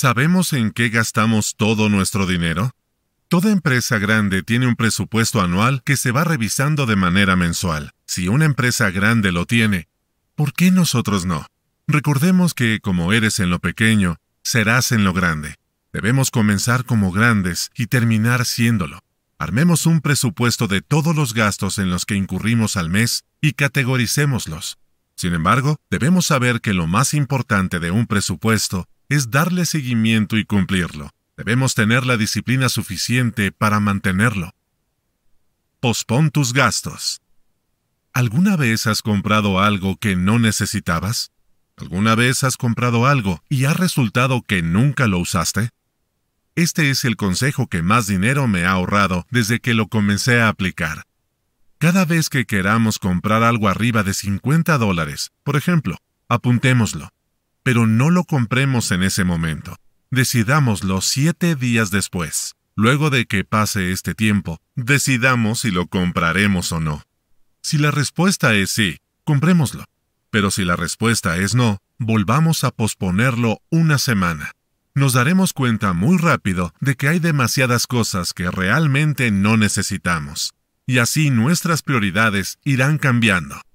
¿Sabemos en qué gastamos todo nuestro dinero? Toda empresa grande tiene un presupuesto anual que se va revisando de manera mensual. Si una empresa grande lo tiene, ¿por qué nosotros no? Recordemos que como eres en lo pequeño, serás en lo grande. Debemos comenzar como grandes y terminar siéndolo. Armemos un presupuesto de todos los gastos en los que incurrimos al mes y categoricémoslos. Sin embargo, debemos saber que lo más importante de un presupuesto es darle seguimiento y cumplirlo. Debemos tener la disciplina suficiente para mantenerlo. Pospon tus gastos. ¿Alguna vez has comprado algo que no necesitabas? ¿Alguna vez has comprado algo y ha resultado que nunca lo usaste? Este es el consejo que más dinero me ha ahorrado desde que lo comencé a aplicar. Cada vez que queramos comprar algo arriba de 50 dólares, por ejemplo, apuntémoslo pero no lo compremos en ese momento. Decidámoslo siete días después. Luego de que pase este tiempo, decidamos si lo compraremos o no. Si la respuesta es sí, comprémoslo. Pero si la respuesta es no, volvamos a posponerlo una semana. Nos daremos cuenta muy rápido de que hay demasiadas cosas que realmente no necesitamos. Y así nuestras prioridades irán cambiando.